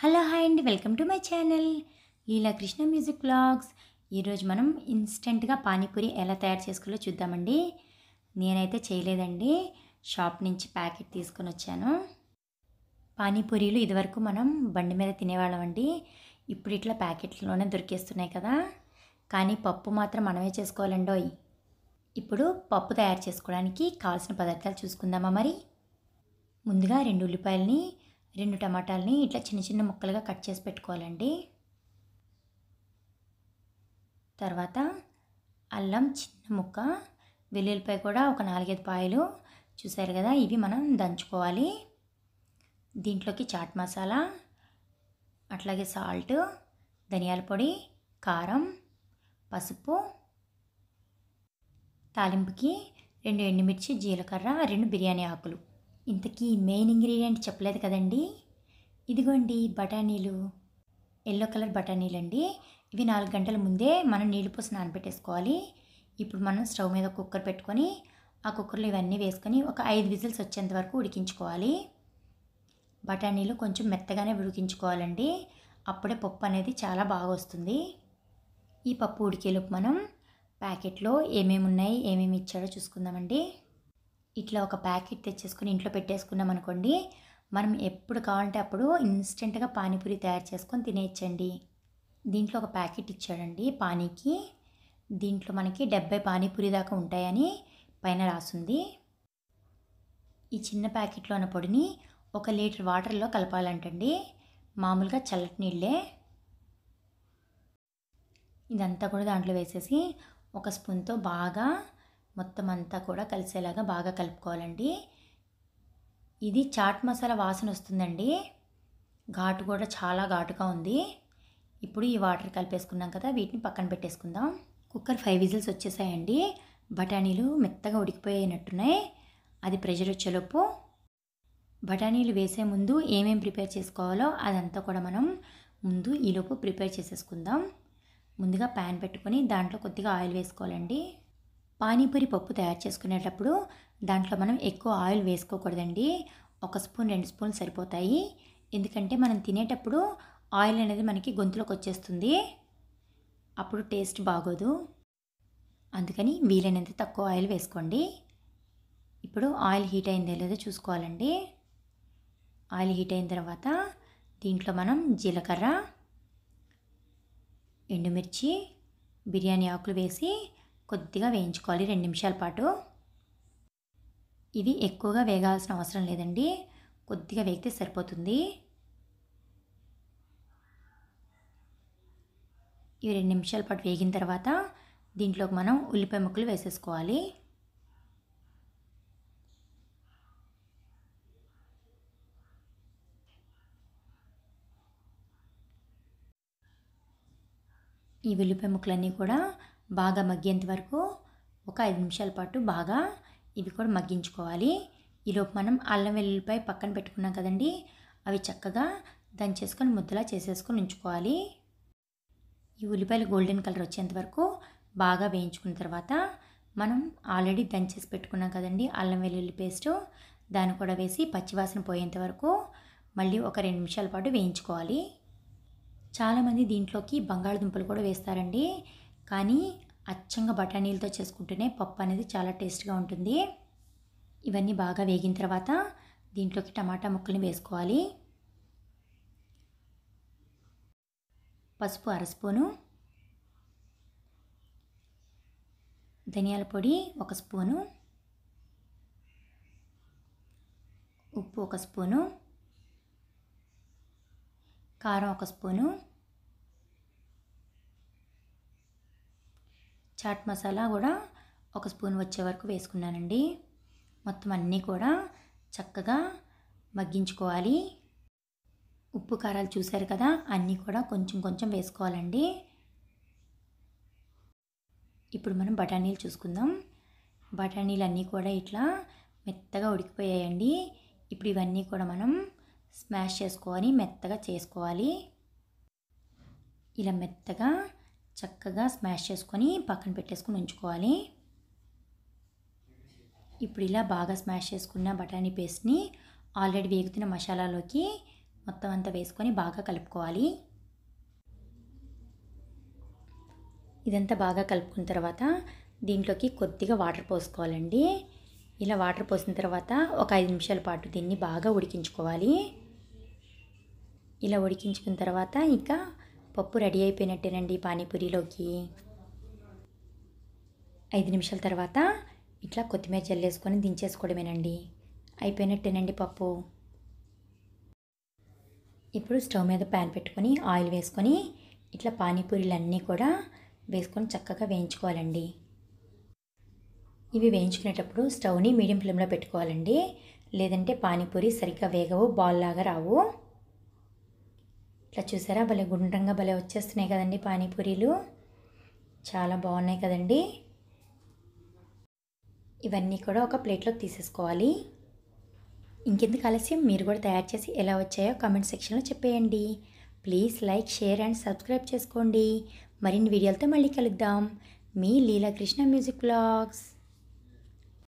hello hi అండి welcome to my channel Leela Krishna music blogs ఈరోజు మనం ఇన్స్టెంట్గా పానీపూరి ఎలా తయారు చేసుకోలో చూద్దామండి నేనైతే చేయలేదండి షాప్ నుంచి ప్యాకెట్ తీసుకొని వచ్చాను పానీపూరీలు ఇదివరకు మనం బండి మీద తినేవాళ్ళం అండి ఇప్పుడు ఇట్లా ప్యాకెట్లలోనే దొరికేస్తున్నాయి కదా కానీ పప్పు మాత్రం మనమే చేసుకోవాలండోయ్ ఇప్పుడు పప్పు తయారు చేసుకోవడానికి కావాల్సిన పదార్థాలు చూసుకుందామా మరి ముందుగా రెండు ఉల్లిపాయలని రెండు టమాటాలని ఇట్లా చిన్న చిన్న ముక్కలుగా కట్ చేసి పెట్టుకోవాలండి తర్వాత అల్లం చిన్న ముక్క వెల్లుల్లిపాయ కూడా ఒక నాలుగైదు పాయలు చూసారు కదా ఇవి మనం దంచుకోవాలి దీంట్లోకి చాట్ మసాలా అట్లాగే సాల్ట్ ధనియాల పొడి కారం పసుపు తాలింపుకి రెండు ఎండుమిర్చి జీలకర్ర రెండు బిర్యానీ ఆకులు ఇంతకీ మెయిన్ ఇంగ్రీడియంట్ చెప్పలేదు కదండి ఇదిగోండి బఠానీలు ఎల్లో కలర్ బఠానీలు అండి ఇవి నాలుగు గంటల ముందే మనం నీళ్ళు పోసి నానబెట్టేసుకోవాలి ఇప్పుడు మనం స్టవ్ మీద కుక్కర్ పెట్టుకొని ఆ కుక్కర్లో ఇవన్నీ వేసుకొని ఒక ఐదు విజిల్స్ వచ్చేంత వరకు ఉడికించుకోవాలి బఠానీలు కొంచెం మెత్తగానే ఉడికించుకోవాలండి అప్పుడే పప్పు అనేది చాలా బాగా వస్తుంది ఈ పప్పు ఉడికేలోపు మనం ప్యాకెట్లో ఏమేమి ఉన్నాయి ఏమేమి ఇచ్చాడో చూసుకుందామండి ఇట్లా ఒక ప్యాకెట్ తెచ్చేసుకుని ఇంట్లో పెట్టేసుకున్నాం అనుకోండి మనం ఎప్పుడు కావాలంటే అప్పుడు ఇన్స్టెంట్గా పానీపూరి తయారు చేసుకొని తినేయచ్చండి దీంట్లో ఒక ప్యాకెట్ ఇచ్చాడండి పానీకి దీంట్లో మనకి డెబ్బై పానీపూరి దాకా ఉంటాయని పైన రాసుంది ఈ చిన్న ప్యాకెట్లో ఉన్న పొడిని ఒక లీటర్ వాటర్లో కలపాలంటండి మామూలుగా చల్లటి నీళ్ళే ఇదంతా కూడా దాంట్లో వేసేసి ఒక స్పూన్తో బాగా మొత్తం అంతా కూడా కలిసేలాగా బాగా కలుపుకోవాలండి ఇది చాట్ మసాలా వాసన వస్తుందండి ఘాటు కూడా చాలా ఘాటుగా ఉంది ఇప్పుడు ఈ వాటర్ కలిపేసుకున్నాం కదా వీటిని పక్కన పెట్టేసుకుందాం కుక్కర్ ఫైవ్ విజిల్స్ వచ్చేసాయండి బఠానీలు మెత్తగా ఉడికిపోయినట్టున్నాయి అది ప్రెషర్ వచ్చేలోపు బఠానీలు వేసే ముందు ఏమేమి ప్రిపేర్ చేసుకోవాలో అదంతా కూడా మనం ముందు ఈలోపు ప్రిపేర్ చేసేసుకుందాం ముందుగా ప్యాన్ పెట్టుకొని దాంట్లో కొద్దిగా ఆయిల్ వేసుకోవాలండి పానీపూరి పప్పు తయారు చేసుకునేటప్పుడు దాంట్లో మనం ఎక్కువ ఆయిల్ వేసుకోకూడదండి ఒక స్పూన్ రెండు స్పూన్లు సరిపోతాయి ఎందుకంటే మనం తినేటప్పుడు ఆయిల్ అనేది మనకి గొంతులోకి వచ్చేస్తుంది అప్పుడు టేస్ట్ బాగోదు అందుకని వీలైనంత తక్కువ ఆయిల్ వేసుకోండి ఇప్పుడు ఆయిల్ హీట్ అయిందో లేదో చూసుకోవాలండి ఆయిల్ హీట్ అయిన తర్వాత దీంట్లో మనం జీలకర్ర ఎండుమిర్చి బిర్యానీ ఆకులు వేసి కొద్దిగా వేయించుకోవాలి రెండు నిమిషాల పాటు ఇవి ఎక్కువగా వేగాల్సిన అవసరం లేదండి కొద్దిగా వేగితే సరిపోతుంది ఇవి రెండు నిమిషాల పాటు వేగిన తర్వాత దీంట్లోకి మనం ఉల్లిపాయ ముక్కలు వేసేసుకోవాలి ఈ ఉల్లిపాయ ముక్కలన్నీ కూడా బాగా మగ్గేంత వరకు ఒక ఐదు నిమిషాల పాటు బాగా ఇవి కూడా మగ్గించుకోవాలి ఈలోపు మనం అల్లం వెల్లుల్లిపాయ పక్కన పెట్టుకున్నాం కదండి అవి చక్కగా దంచేసుకొని ముద్దలా చేసేసుకొని ఉంచుకోవాలి ఈ ఉల్లిపాయలు గోల్డెన్ కలర్ వచ్చేంత వరకు బాగా వేయించుకున్న తర్వాత మనం ఆల్రెడీ దంచేసి పెట్టుకున్నాం కదండి అల్లం వెల్లుల్లి పేస్టు దాన్ని కూడా వేసి పచ్చివాసన పోయేంత వరకు మళ్ళీ ఒక రెండు నిమిషాల పాటు వేయించుకోవాలి చాలామంది దీంట్లోకి బంగాళదుంపలు కూడా వేస్తారండి కానీ అచ్చంగా బఠానీలతో చేసుకుంటేనే పప్పు అనేది చాలా టేస్ట్గా ఉంటుంది ఇవన్నీ బాగా వేగిన తర్వాత దీంట్లోకి టమాటా ముక్కల్ని వేసుకోవాలి పసుపు అర స్పూను ధనియాల పొడి ఒక స్పూను ఉప్పు ఒక స్పూను కారం ఒక స్పూను చాట్ మసాలా కూడా ఒక స్పూన్ వచ్చే వరకు వేసుకున్నానండి మొత్తం అన్నీ కూడా చక్కగా మగ్గించుకోవాలి ఉప్పు కారాలు చూశారు కదా అన్నీ కూడా కొంచెం కొంచెం వేసుకోవాలండి ఇప్పుడు మనం బఠానీలు చూసుకుందాం బఠానీలు అన్నీ కూడా ఇట్లా మెత్తగా ఉడికిపోయాయండి ఇప్పుడు ఇవన్నీ కూడా మనం స్మాష్ చేసుకోవాలి మెత్తగా చేసుకోవాలి ఇలా మెత్తగా చక్కగా స్మాష్ చేసుకొని పక్కన పెట్టేసుకుని ఉంచుకోవాలి ఇప్పుడు ఇలా బాగా స్మాష్ చేసుకున్న బఠానీ పేస్ట్ని ఆల్రెడీ వేగుతున్న మసాలాలోకి మొత్తం అంతా వేసుకొని బాగా కలుపుకోవాలి ఇదంతా బాగా కలుపుకున్న తర్వాత దీంట్లోకి కొద్దిగా వాటర్ పోసుకోవాలండి ఇలా వాటర్ పోసిన తర్వాత ఒక ఐదు నిమిషాల పాటు దీన్ని బాగా ఉడికించుకోవాలి ఇలా ఉడికించుకున్న తర్వాత ఇంకా పప్పు రెడీ అయిపోయినట్టేనండి పానీపూరిలోకి ఐదు నిమిషాల తర్వాత ఇట్లా కొత్తిమీర చల్లేసుకొని దించేసుకోవడమేనండి అయిపోయినట్టేనండి పప్పు ఇప్పుడు స్టవ్ మీద ప్యాన్ పెట్టుకొని ఆయిల్ వేసుకొని ఇట్లా పానీపూరీలన్నీ కూడా వేసుకొని చక్కగా వేయించుకోవాలండి ఇవి వేయించుకునేటప్పుడు స్టవ్ని మీడియం ఫ్లేమ్లో పెట్టుకోవాలండి లేదంటే పానీపూరి సరిగ్గా వేగవు బాల్ లాగా రావు ఇట్లా చూసారా భలే గుండ్రంగా భలే వచ్చేస్తున్నాయి కదండి పానీపూరీలు చాలా బాగున్నాయి కదండి ఇవన్నీ కూడా ఒక ప్లేట్లో తీసేసుకోవాలి ఇంకెందుకు ఆలస్యం మీరు కూడా తయారు చేసి ఎలా వచ్చాయో కామెంట్ సెక్షన్లో చెప్పేయండి please like share and subscribe చేసుకోండి మరిన్ని వీడియోలతో మళ్ళీ కలుద్దాం మీ లీలాకృష్ణ మ్యూజిక్ బ్లాగ్స్